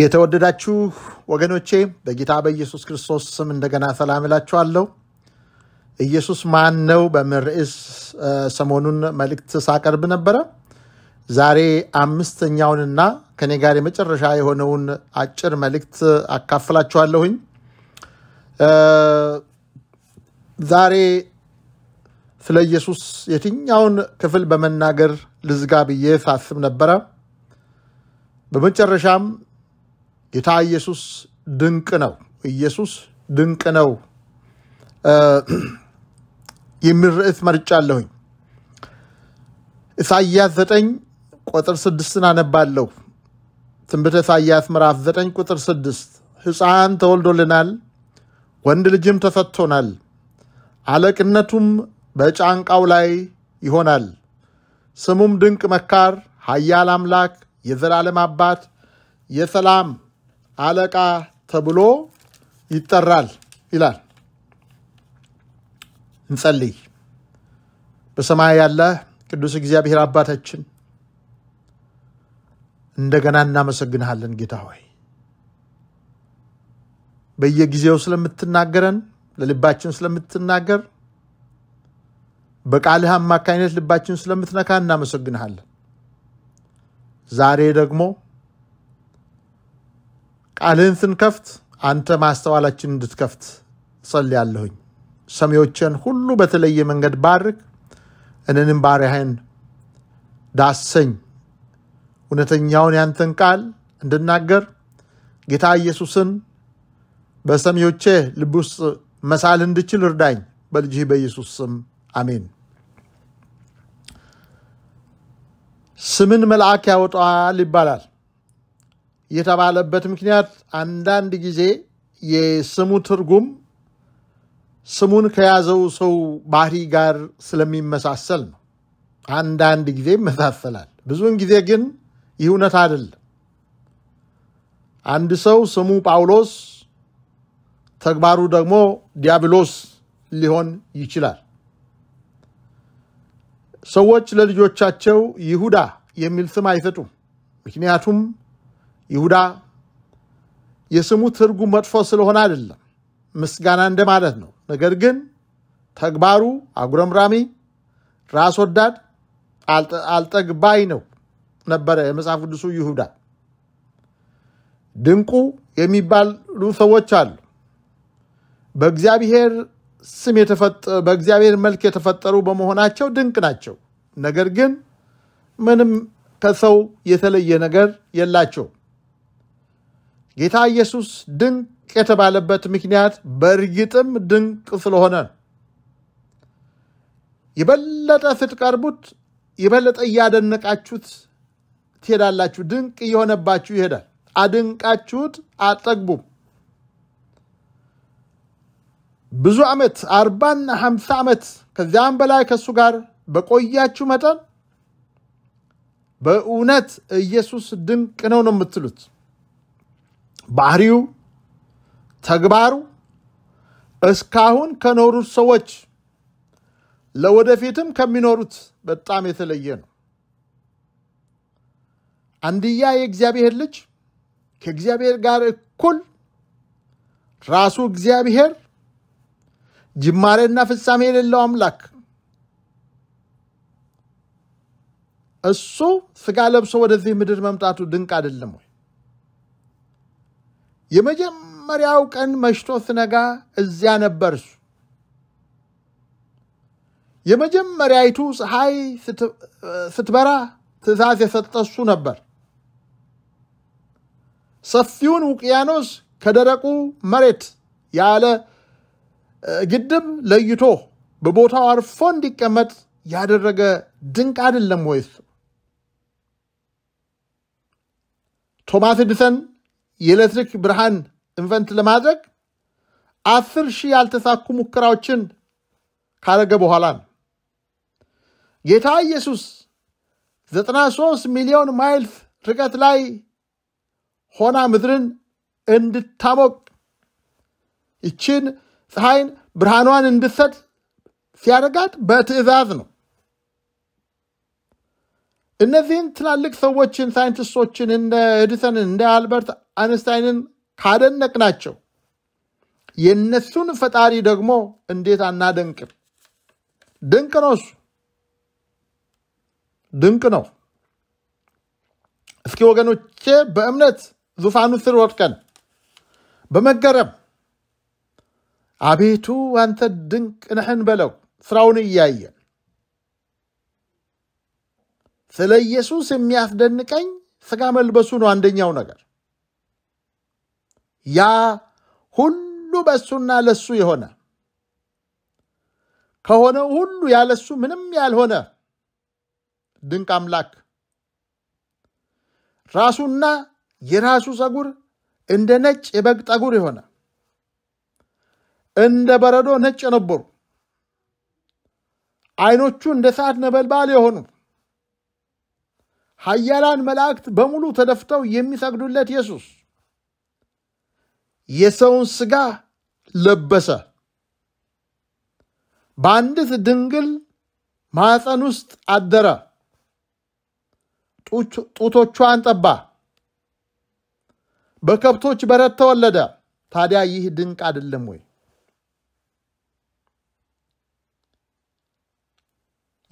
የተወደዳችሁ ወገኖቼ በጌታ በኢየሱስ ክርስቶስ ስም እንደገና ሰላም እላችኋለሁ። ኢየሱስ ማን ነው በሚል ርዕስ ሰሞኑን መልእክት ሳቀርብ ነበረ። ዛሬ አምስተኛውንና ከኔ ጋር የመጨረሻ የሆነውን አጭር መልእክት አካፍላችኋለሁኝ። ዛሬ ስለ ኢየሱስ የትኛውን ክፍል በመናገር ልዝጋ ብዬ ሳስብ ነበረ። በመጨረሻም ጌታ ኢየሱስ ድንቅ ነው። ኢየሱስ ድንቅ ነው የሚል ርዕስ አለሁኝ። ኢሳያስ ዘጠኝ ቁጥር ስድስትን አነባለሁ። ትንቢተ ኢሳያስ ምዕራፍ ዘጠኝ ቁጥር ስድስት ሕፃን ተወልዶልናል፣ ወንድ ልጅም ተሰጥቶናል፣ አለቅነቱም በጫንቃው ላይ ይሆናል። ስሙም ድንቅ መካር፣ ኃያል አምላክ፣ የዘላለም አባት፣ የሰላም አለቃ ተብሎ ይጠራል ይላል። እንጸልይ። በሰማይ ያለ ቅዱስ እግዚአብሔር አባታችን እንደገና እናመሰግንሃለን ጌታ ሆይ በየጊዜው ስለምትናገረን ለልባችን ስለምትናገር በቃልህ አማካኝነት ልባችን ስለምትነካ እናመሰግንሃለን። ዛሬ ደግሞ ቃልህን ስንከፍት አንተ ማስተዋላችን እንድትከፍት ጸልያለሁኝ። ሰሚዎችን ሁሉ በተለየ መንገድ ባርክ፣ እኔንም ባሪያህን ዳሰኝ፣ እውነተኛውን ያንተን ቃል እንድናገር ጌታ ኢየሱስን በሰሚዎቼ ልብ ውስጥ መሳል እንድችል እርዳኝ። በልጅህ በኢየሱስ ስም አሜን። ስምን መልአክ ያወጣዋል ይባላል። የተባለበት ምክንያት አንዳንድ ጊዜ የስሙ ትርጉም ስሙን ከያዘው ሰው ባህሪ ጋር ስለሚመሳሰል ነው። አንዳንድ ጊዜ ይመሳሰላል። ብዙውን ጊዜ ግን ይህ እውነት አይደለም። አንድ ሰው ስሙ ጳውሎስ፣ ተግባሩ ደግሞ ዲያብሎስ ሊሆን ይችላል። ሰዎች ለልጆቻቸው ይሁዳ የሚል ስም አይሰጡም። ምክንያቱም ይሁዳ የስሙ ትርጉም መጥፎ ስለሆነ አይደለም፣ ምስጋና እንደማለት ነው። ነገር ግን ተግባሩ አጉረምራሚ፣ ራስ ወዳድ፣ አልጠግባይ ነው ነበረ የመጽሐፍ ቅዱሱ ይሁዳ። ድንቁ የሚባሉ ሰዎች አሉ። በእግዚአብሔር ስም በእግዚአብሔር መልክ የተፈጠሩ በመሆናቸው ድንቅ ናቸው። ነገር ግን ምንም ከሰው የተለየ ነገር የላቸው። ጌታ ኢየሱስ ድንቅ የተባለበት ምክንያት በእርግጥም ድንቅ ስለሆነ የበለጠ ስትቀርቡት የበለጠ እያደነቃችሁት ትሄዳላችሁ። ድንቅ እየሆነባችሁ ይሄዳል። አድንቃችሁት አጠግቡም። ብዙ ዓመት አርባና ሀምሳ ዓመት ከዚያም በላይ ከእሱ ጋር በቆያችሁ መጠን በእውነት ኢየሱስ ድንቅ ነው ነው የምትሉት። ባህሪው፣ ተግባሩ እስካሁን ከኖሩት ሰዎች ለወደፊትም ከሚኖሩት በጣም የተለየ ነው። አንድያ የእግዚአብሔር ልጅ ከእግዚአብሔር ጋር እኩል ራሱ እግዚአብሔር ጅማሬና ፍጻሜ የሌለው አምላክ እሱ ስጋ ለብሶ ወደዚህ ምድር መምጣቱ ድንቅ አይደለም ወይ? የመጀመሪያው ቀን መሽቶ ስነጋ እዚያ እሱ። የመጀመሪያይቱ ፀሐይ ስትበራ ትእዛዝ የሰጠ እሱ ነበር። ሰፊውን ውቅያኖስ ከደረቁ መሬት ያለ ግድብ ለይቶ በቦታው አርፎ እንዲቀመጥ ያደረገ ድንቅ አይደለም ወይስ? ቶማስ ኤዲሰን የኤሌክትሪክ ብርሃን ኢንቨንት ለማድረግ አስር ሺህ ያልተሳኩ ሙከራዎችን ካረገ በኋላ ነው። ጌታ ኢየሱስ 93 ሚሊዮን ማይልስ ርቀት ላይ ሆና ምድርን እንድታሞቅ ይችን ፀሐይን ብርሃኗን እንድትሰጥ ሲያደርጋት በትዕዛዝ ነው። እነዚህን ትላልቅ ሰዎችን ሳይንቲስቶችን እንደ ኤዲሰንን እንደ አልበርት አንስታይንን ናቸው! የእነሱን ፈጣሪ ደግሞ እንዴት አናደንቅም? ድንቅ ነው እሱ ድንቅ ነው። እስኪ ወገኖቼ በእምነት ዙፋኑ ስር ወድቀን በመገረም አቤቱ አንተ ድንቅ ነህን በለው ስራውን እያየን ስለ ኢየሱስ የሚያስደንቀኝ ስጋ መልበሱ ነው አንደኛው ነገር ያ ሁሉ በእሱና ለሱ የሆነ ከሆነው ሁሉ ያለሱ ምንም ያልሆነ ድንቅ አምላክ ራሱና የራሱ ፀጉር እንደ ነጭ የበግ ጠጉር የሆነ እንደ በረዶ ነጭ የነበሩ አይኖቹ እንደ ሰዓት ነበልባል የሆኑ ኃያላን መላእክት በሙሉ ተደፍተው የሚሰግዱለት ኢየሱስ የሰውን ሥጋ ለበሰ። በአንዲት ድንግል ማኅፀን ውስጥ አደረ። ጡቶቿን ጠባ። በከብቶች በረት ተወለደ። ታዲያ ይህ ድንቅ አይደለም ወይ?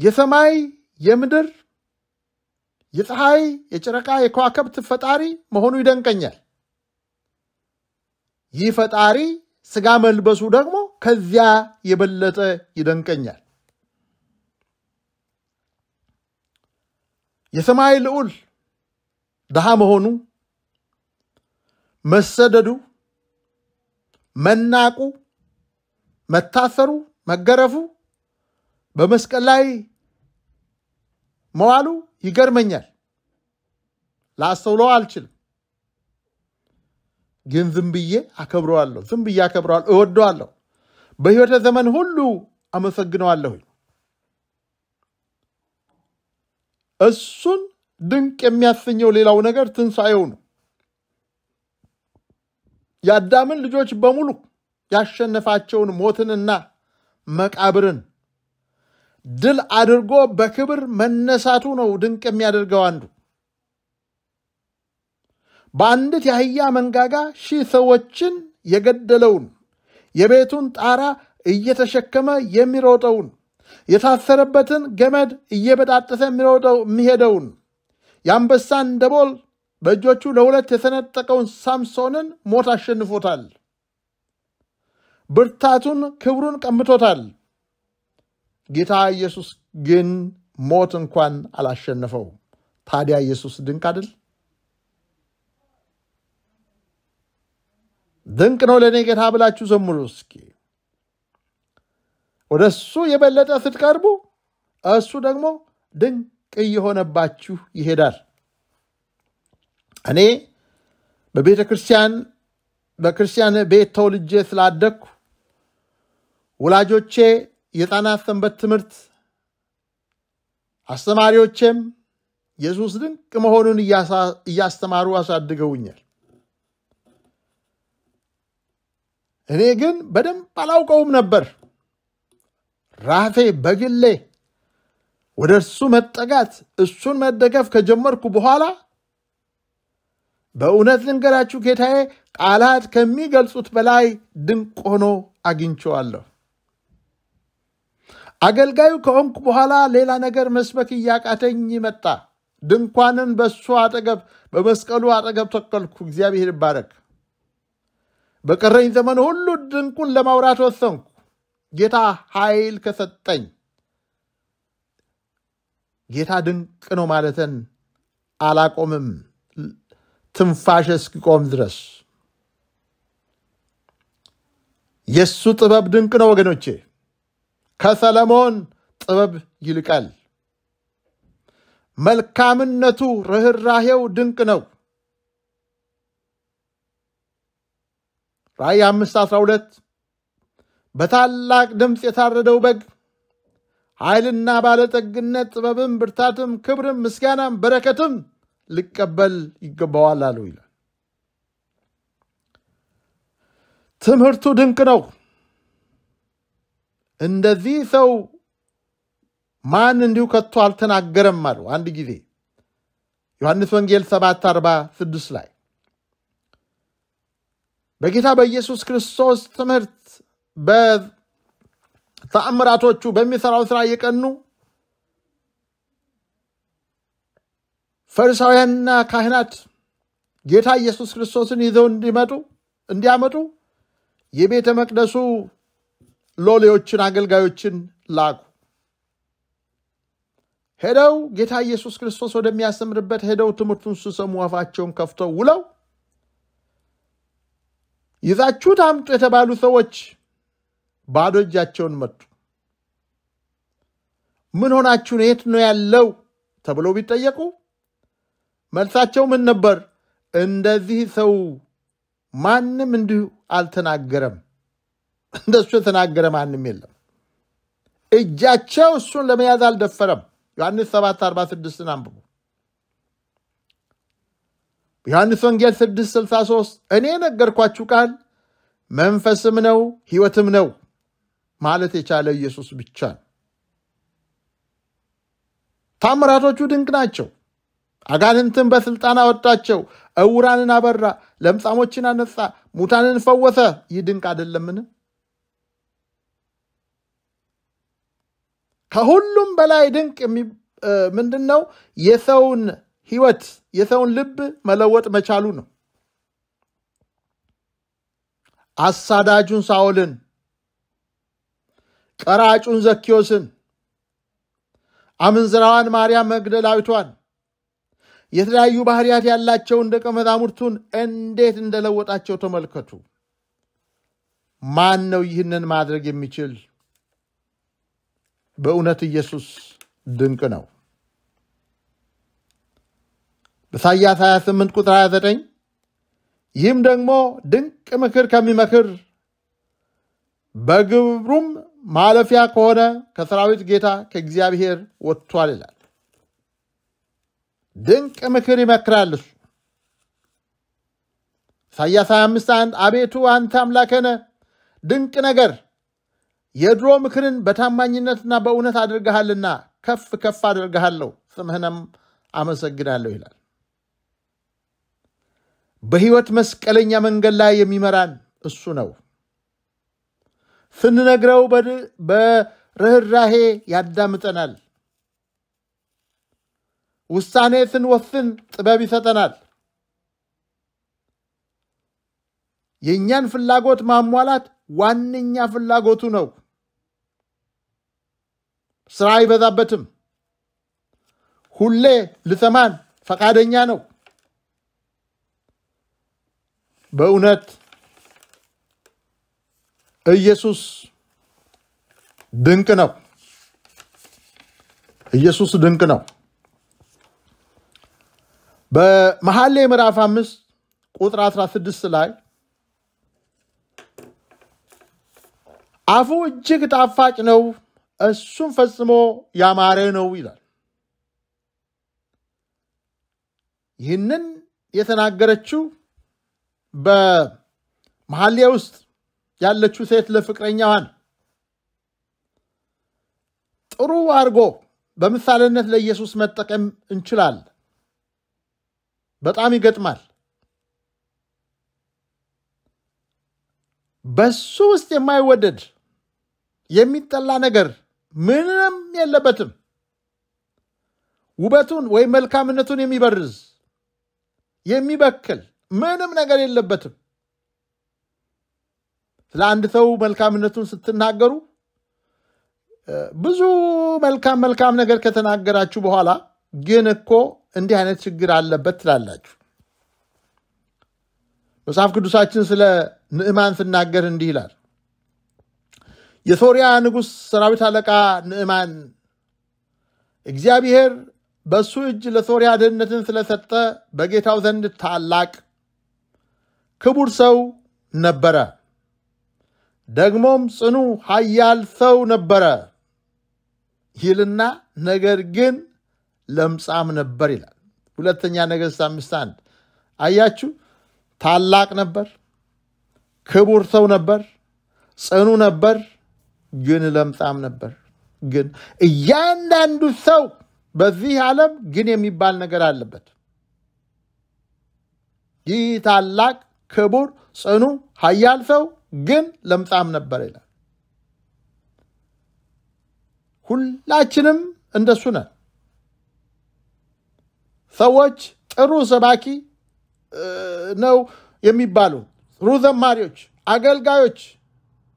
የሰማይ የምድር የፀሐይ የጨረቃ የከዋከብት ፈጣሪ መሆኑ ይደንቀኛል። ይህ ፈጣሪ ስጋ መልበሱ ደግሞ ከዚያ የበለጠ ይደንቀኛል። የሰማይ ልዑል ድሃ መሆኑ፣ መሰደዱ፣ መናቁ፣ መታሰሩ፣ መገረፉ፣ በመስቀል ላይ መዋሉ ይገርመኛል። ላስተውለው አልችልም። ግን ዝም ብዬ አከብረዋለሁ። ዝም ብዬ አከብረዋለሁ፣ እወደዋለሁ። በህይወተ ዘመን ሁሉ አመሰግነዋለሁኝ። እሱን ድንቅ የሚያሰኘው ሌላው ነገር ትንሣኤው ነው። የአዳምን ልጆች በሙሉ ያሸነፋቸውን ሞትንና መቃብርን ድል አድርጎ በክብር መነሳቱ ነው ድንቅ የሚያደርገው አንዱ። በአንዲት የአህያ መንጋጋ ሺህ ሰዎችን የገደለውን የቤቱን ጣራ እየተሸከመ የሚሮጠውን የታሰረበትን ገመድ እየበጣጠሰ የሚሄደውን የአንበሳን ደቦል በእጆቹ ለሁለት የተነጠቀውን ሳምሶንን ሞት አሸንፎታል። ብርታቱን፣ ክብሩን ቀምቶታል። ጌታ ኢየሱስ ግን ሞት እንኳን አላሸነፈው። ታዲያ ኢየሱስ ድንቅ አይደል? ድንቅ ነው ለእኔ ጌታ ብላችሁ ዘምሩ እስኪ። ወደ እሱ የበለጠ ስትቀርቡ እሱ ደግሞ ድንቅ እየሆነባችሁ ይሄዳል። እኔ በቤተ ክርስቲያን በክርስቲያን ቤት ተወልጄ ስላደግኩ ወላጆቼ የሕፃናት ሰንበት ትምህርት አስተማሪዎቼም ኢየሱስ ድንቅ መሆኑን እያስተማሩ አሳድገውኛል። እኔ ግን በደንብ አላውቀውም ነበር። ራፌ በግሌ ወደ እርሱ መጠጋት እሱን መደገፍ ከጀመርኩ በኋላ በእውነት ልንገራችሁ ጌታዬ ቃላት ከሚገልጹት በላይ ድንቅ ሆኖ አግኝቼዋለሁ። አገልጋዩ ከሆንኩ በኋላ ሌላ ነገር መስበክ እያቃተኝ መጣ። ድንኳንን በሱ አጠገብ በመስቀሉ አጠገብ ተከልኩ። እግዚአብሔር ይባረክ። በቀረኝ ዘመን ሁሉ ድንቁን ለማውራት ወሰንኩ፣ ጌታ ኃይል ከሰጠኝ። ጌታ ድንቅ ነው ማለትን አላቆምም፣ ትንፋሽ እስኪቆም ድረስ። የእሱ ጥበብ ድንቅ ነው ወገኖቼ። ከሰለሞን ጥበብ ይልቃል። መልካምነቱ ርኅራሄው ድንቅ ነው። ራእይ አምስት አስራ ሁለት በታላቅ ድምፅ የታረደው በግ ኃይልና ባለጠግነት፣ ጥበብም፣ ብርታትም፣ ክብርም፣ ምስጋናም፣ በረከትም ሊቀበል ይገባዋል አለው ይላል። ትምህርቱ ድንቅ ነው። እንደዚህ ሰው ማን እንዲሁ ከቶ አልተናገረም አሉ። አንድ ጊዜ ዮሐንስ ወንጌል 7 46 ላይ በጌታ በኢየሱስ ክርስቶስ ትምህርት በተአምራቶቹ በሚሰራው ስራ እየቀኑ ፈሪሳውያንና ካህናት ጌታ ኢየሱስ ክርስቶስን ይዘው እንዲመጡ እንዲያመጡ የቤተ መቅደሱ ሎሌዎችን፣ አገልጋዮችን ላኩ። ሄደው ጌታ ኢየሱስ ክርስቶስ ወደሚያስተምርበት ሄደው ትምህርቱን ስሰሙ አፋቸውን ከፍተው ውለው ይዛችሁት አምጡ የተባሉ ሰዎች ባዶ እጃቸውን መጡ። ምን ሆናችሁ ነው? የት ነው ያለው? ተብለው ቢጠየቁ መልሳቸው ምን ነበር? እንደዚህ ሰው ማንም እንዲሁ አልተናገረም። እንደሱ የተናገረ ማንም የለም። እጃቸው እሱን ለመያዝ አልደፈረም። ዮሐንስ 7 46ን አንብቡ። ዮሐንስ ወንጌል 6 63 እኔ የነገርኳችሁ ቃል መንፈስም ነው ሕይወትም ነው ማለት የቻለ ኢየሱስ ብቻ ነው። ታምራቶቹ ድንቅ ናቸው። አጋንንትን በስልጣን አወጣቸው፣ እውራንን አበራ፣ ለምጻሞችን አነጻ፣ ሙታንን ፈወሰ። ይህ ድንቅ አይደለምን? ከሁሉም በላይ ድንቅ ምንድን ነው? የሰውን ህይወት የሰውን ልብ መለወጥ መቻሉ ነው። አሳዳጁን ሳውልን፣ ቀራጩን ዘኪዮስን፣ አመንዝራዋን ማርያም መግደላዊቷን፣ የተለያዩ ባህሪያት ያላቸውን ደቀ መዛሙርቱን እንዴት እንደለወጣቸው ተመልከቱ። ማን ነው ይህንን ማድረግ የሚችል? በእውነት ኢየሱስ ድንቅ ነው። በኢሳይያስ 28 ቁጥር 29 ይህም ደግሞ ድንቅ ምክር ከሚመክር በግብሩም ማለፊያ ከሆነ ከሰራዊት ጌታ ከእግዚአብሔር ወጥቷል ይላል። ድንቅ ምክር ይመክራል እሱ። ኢሳይያስ 25 አቤቱ አንተ አምላከነ ድንቅ ነገር የድሮ ምክርን በታማኝነትና በእውነት አድርገሃልና ከፍ ከፍ አድርገሃለሁ፣ ስምህንም አመሰግናለሁ ይላል። በሕይወት መስቀለኛ መንገድ ላይ የሚመራን እሱ ነው። ስንነግረው በርኅራሄ ያዳምጠናል። ውሳኔ ስንወስን ጥበብ ይሰጠናል። የእኛን ፍላጎት ማሟላት ዋነኛ ፍላጎቱ ነው። ስራ አይበዛበትም። ሁሌ ልሰማን ፈቃደኛ ነው። በእውነት ኢየሱስ ድንቅ ነው። ኢየሱስ ድንቅ ነው። በመሐሌ ምዕራፍ አምስት ቁጥር 16 ላይ አፉ እጅግ ጣፋጭ ነው እሱም ፈጽሞ ያማረ ነው ይላል። ይህንን የተናገረችው በመሐሌ ውስጥ ያለችው ሴት ለፍቅረኛዋን ጥሩ አድርጎ በምሳሌነት ለኢየሱስ መጠቀም እንችላለን። በጣም ይገጥማል። በሱ ውስጥ የማይወደድ የሚጠላ ነገር ምንም የለበትም። ውበቱን ወይም መልካምነቱን የሚበርዝ የሚበክል ምንም ነገር የለበትም። ስለ አንድ ሰው መልካምነቱን ስትናገሩ ብዙ መልካም መልካም ነገር ከተናገራችሁ በኋላ ግን እኮ እንዲህ አይነት ችግር አለበት ትላላችሁ። መጽሐፍ ቅዱሳችን ስለ ንዕማን ስናገር እንዲህ ይላል የሶሪያ ንጉሥ ሰራዊት አለቃ ንዕማን እግዚአብሔር በእሱ እጅ ለሶሪያ ድህነትን ስለሰጠ በጌታው ዘንድ ታላቅ ክቡር ሰው ነበረ። ደግሞም ጽኑ ኃያል ሰው ነበረ ይልና ነገር ግን ለምጻም ነበር ይላል። ሁለተኛ ነገሥት አምስት አንድ አያችሁ። ታላቅ ነበር፣ ክቡር ሰው ነበር፣ ጽኑ ነበር፣ ግን ለምጻም ነበር። ግን እያንዳንዱ ሰው በዚህ ዓለም ግን የሚባል ነገር አለበት። ይህ ታላቅ ክቡር፣ ጽኑ፣ ኃያል ሰው ግን ለምጻም ነበር ይላል። ሁላችንም እንደሱ ነን። ሰዎች ጥሩ ሰባኪ ነው የሚባሉ ጥሩ ዘማሪዎች፣ አገልጋዮች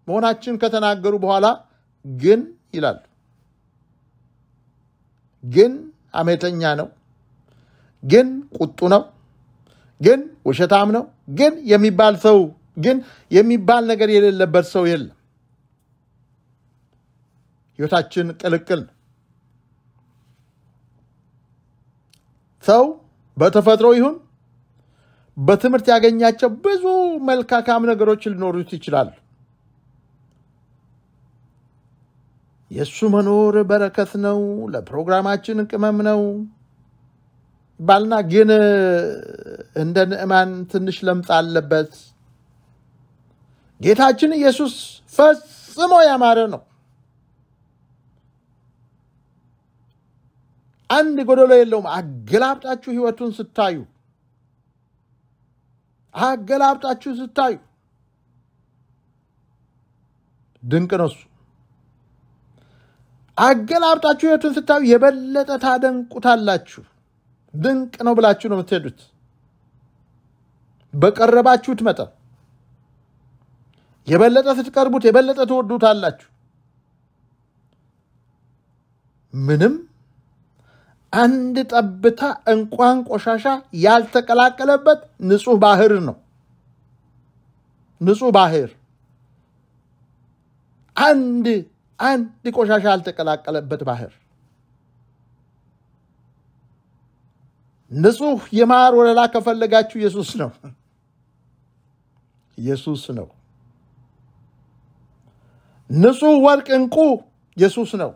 መሆናችን ከተናገሩ በኋላ ግን ይላል። ግን አመተኛ ነው፣ ግን ቁጡ ነው፣ ግን ውሸታም ነው፣ ግን የሚባል ሰው ግን የሚባል ነገር የሌለበት ሰው የለም። ህይወታችን ቅልቅል ነው። ሰው በተፈጥሮ ይሁን በትምህርት ያገኛቸው ብዙ መልካካም ነገሮች ሊኖሩት ይችላሉ። የእሱ መኖር በረከት ነው፣ ለፕሮግራማችን ቅመም ነው ባልና ግን እንደ ንዕማን ትንሽ ለምጽ አለበት። ጌታችን ኢየሱስ ፈጽሞ ያማረ ነው። አንድ ጎደሎ የለውም። አገላብጣችሁ ህይወቱን ስታዩ አገላብጣችሁ ስታዩ ድንቅ ነው እሱ። አገላብጣችሁ ህይወቱን ስታዩ የበለጠ ታደንቁታላችሁ። ድንቅ ነው ብላችሁ ነው የምትሄዱት። በቀረባችሁት መጠን የበለጠ ስትቀርቡት የበለጠ ትወዱታላችሁ። ምንም አንድ ጠብታ እንኳን ቆሻሻ ያልተቀላቀለበት ንጹህ ባህር ነው። ንጹህ ባህር አንድ አንድ ቆሻሻ ያልተቀላቀለበት ባህር ንጹህ የማር ወለላ ከፈለጋችሁ ኢየሱስ ነው፣ ኢየሱስ ነው። ንጹህ ወርቅ እንቁ ኢየሱስ ነው።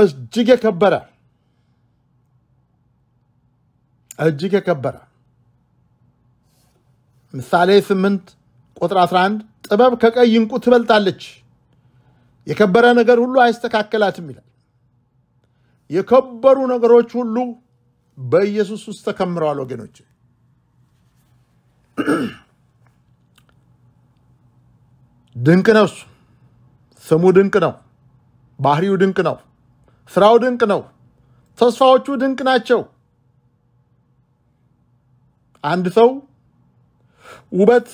እጅግ የከበረ እጅግ የከበረ ምሳሌ ስምንት ቁጥር 11 ጥበብ ከቀይ እንቁ ትበልጣለች፣ የከበረ ነገር ሁሉ አይስተካከላትም ይላል። የከበሩ ነገሮች ሁሉ በኢየሱስ ውስጥ ተከምረዋል ወገኖች። ድንቅ ነው እሱ። ስሙ ድንቅ ነው። ባህሪው ድንቅ ነው። ስራው ድንቅ ነው። ተስፋዎቹ ድንቅ ናቸው። አንድ ሰው ውበት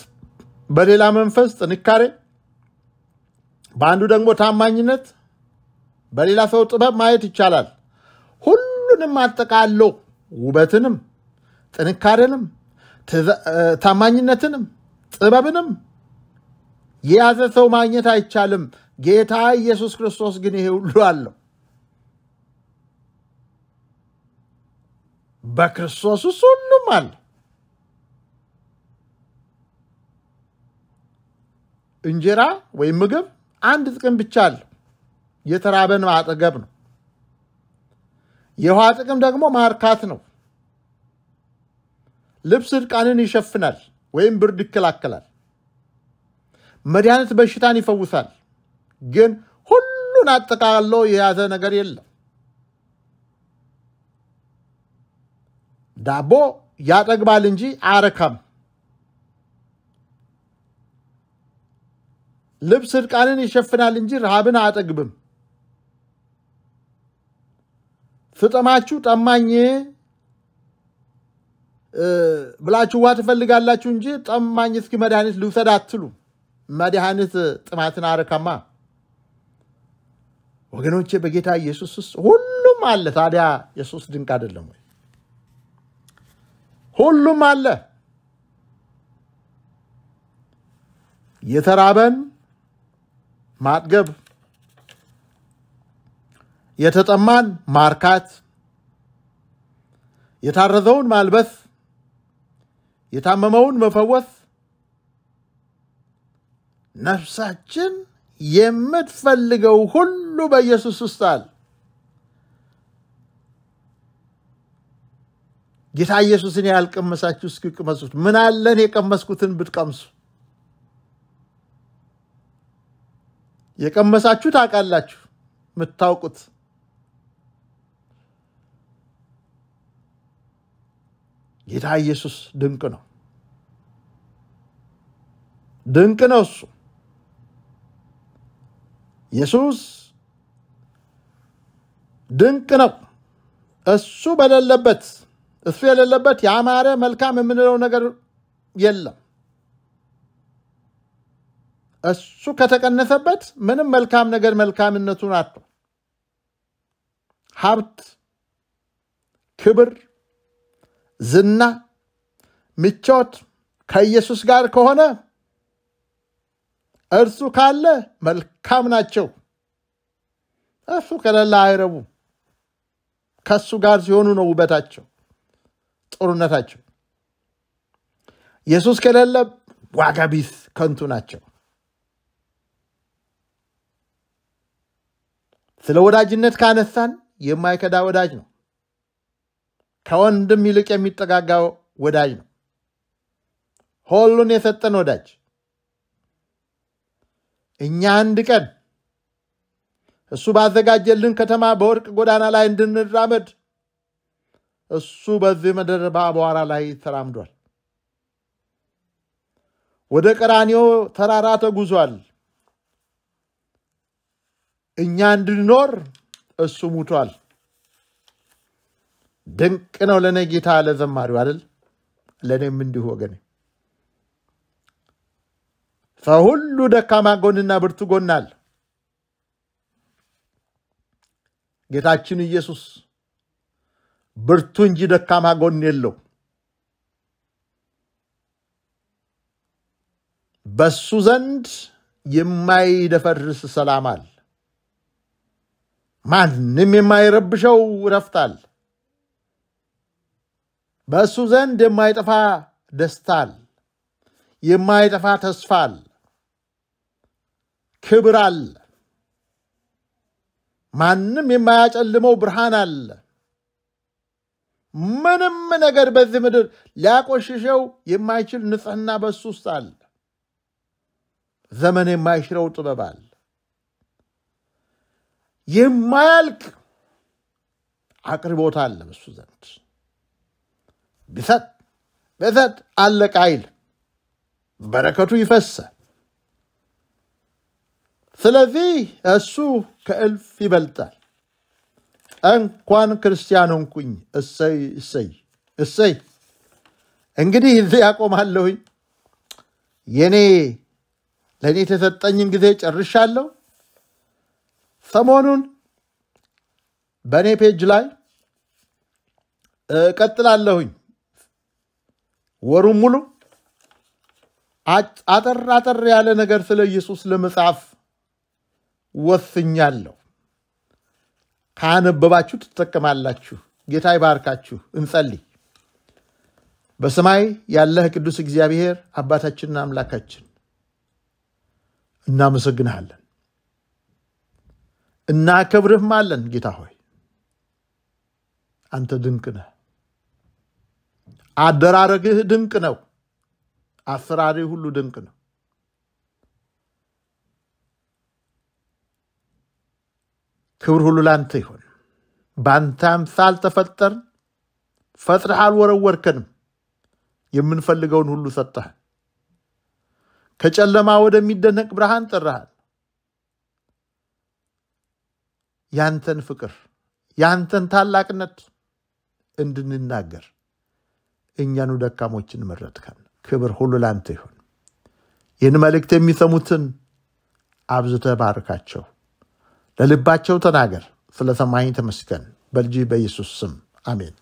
በሌላ መንፈስ ጥንካሬ፣ በአንዱ ደግሞ ታማኝነት፣ በሌላ ሰው ጥበብ ማየት ይቻላል። ሁሉንም አጠቃለው ውበትንም፣ ጥንካሬንም፣ ታማኝነትንም፣ ጥበብንም የያዘ ሰው ማግኘት አይቻልም። ጌታ ኢየሱስ ክርስቶስ ግን ይሄ ሁሉ አለው። በክርስቶስ ውስጥ ሁሉም አለ። እንጀራ ወይም ምግብ አንድ ጥቅም ብቻ አለ፣ የተራበን ማጠገብ ነው። የውሃ ጥቅም ደግሞ ማርካት ነው። ልብስ ድቃንን ይሸፍናል ወይም ብርድ ይከላከላል። መድኃኒት በሽታን ይፈውሳል። ግን ሁሉን አጠቃሎ የያዘ ነገር የለም። ዳቦ ያጠግባል እንጂ አረካም። ልብስ እርቃንን ይሸፍናል እንጂ ረሃብን አያጠግብም። ፍጥማችሁ ጠማኝ ብላችሁ ውሃ ትፈልጋላችሁ እንጂ ጠማኝ እስኪ መድኃኒት ልውሰድ አትሉ። መድኃኒት ጥማትን አረካማ። ወገኖቼ በጌታ ኢየሱስ ውስጥ ሁሉም አለ። ታዲያ ኢየሱስ ድንቅ አይደለም ወይ? ሁሉም አለ። የተራበን ማጥገብ፣ የተጠማን ማርካት፣ የታረዘውን ማልበስ፣ የታመመውን መፈወስ ነፍሳችን የምትፈልገው ሁሉ በኢየሱስ ውስጥ አለ። ጌታ ኢየሱስን ያልቀመሳችሁ እስኪቅመሱት። ቅመሱት። ምን አለን የቀመስኩትን ብትቀምሱ? የቀመሳችሁ ታውቃላችሁ የምታውቁት ጌታ ኢየሱስ ድንቅ ነው ድንቅ ነው እሱ ኢየሱስ ድንቅ ነው እሱ በሌለበት እሱ የሌለበት ያማረ መልካም የምንለው ነገር የለም እሱ ከተቀነሰበት ምንም መልካም ነገር መልካምነቱን አጥቷል። ሀብት፣ ክብር፣ ዝና፣ ምቾት ከኢየሱስ ጋር ከሆነ እርሱ ካለ መልካም ናቸው። እሱ ከሌለ አይረቡ። ከሱ ጋር ሲሆኑ ነው ውበታቸው፣ ጥሩነታቸው። ኢየሱስ ከሌለ ዋጋ ቢስ ከንቱ ናቸው። ስለ ወዳጅነት ካነሳን የማይከዳ ወዳጅ ነው። ከወንድም ይልቅ የሚጠጋጋ ወዳጅ ነው። ሁሉን የሰጠን ወዳጅ እኛ አንድ ቀን እሱ ባዘጋጀልን ከተማ በወርቅ ጎዳና ላይ እንድንራመድ እሱ በዚህ ምድር በአቧራ ላይ ተራምዷል። ወደ ቀራኒዮ ተራራ ተጉዟል። እኛ እንድንኖር እሱ ሙቷል። ድንቅ ነው ለእኔ ጌታ ለዘማሪው አይደል? ለእኔም እንዲሁ ወገኔ። ከሁሉ ደካማ ጎንና ብርቱ ጎን ጌታችን ኢየሱስ ብርቱ እንጂ ደካማ ጎን የለው። በሱ ዘንድ የማይደፈርስ ሰላም አለ። ማንም የማይረብሸው ረፍታል በእሱ ዘንድ የማይጠፋ ደስታል፣ የማይጠፋ ተስፋል፣ ክብር አለ። ማንም የማያጨልመው ብርሃን አለ። ምንም ነገር በዚህ ምድር ሊያቆሽሸው የማይችል ንጽህና በሱ ውስጥ አለ። ዘመን የማይሽረው ጥበብ አለ። የማያልቅ አቅርቦት አለ በሱ ዘንድ ቢሰጥ ብሰጥ አለቀ አይል በረከቱ ይፈሰ ስለዚህ እሱ ከእልፍ ይበልጣል እንኳን ክርስቲያን ሆንኩኝ እሰይ እሰይ እሰይ እንግዲህ እዚህ ያቆማለሁኝ የኔ ለእኔ የተሰጠኝን ጊዜ ጨርሻለሁ ሰሞኑን በእኔ ፔጅ ላይ እቀጥላለሁኝ ወሩም ሙሉ አጠር አጠር ያለ ነገር ስለ ኢየሱስ ለመጻፍ ወስኛለሁ። ካነበባችሁ ትጠቀማላችሁ። ጌታ ይባርካችሁ። እንጸልይ። በሰማይ ያለህ ቅዱስ እግዚአብሔር አባታችንና አምላካችን እናመሰግንሃለን። እናከብርህም አለን። ጌታ ሆይ አንተ ድንቅ ነህ። አደራረግህ ድንቅ ነው። አሰራርህ ሁሉ ድንቅ ነው። ክብር ሁሉ ለአንተ ይሆን። በአንተ አምሳል ተፈጠርን፣ ፈጥረህ አልወረወርከንም። የምንፈልገውን ሁሉ ሰጠህ። ከጨለማ ወደሚደነቅ ብርሃን ጠራሃል። ያንተን ፍቅር ያንተን ታላቅነት እንድንናገር እኛኑ ደካሞችን መረጥከን። ክብር ሁሉ ላንተ ይሁን። ይህን መልእክት የሚሰሙትን አብዝተ ባርካቸው፣ ለልባቸው ተናገር። ስለ ሰማኝ ተመስገን። በልጅ በኢየሱስ ስም አሜን።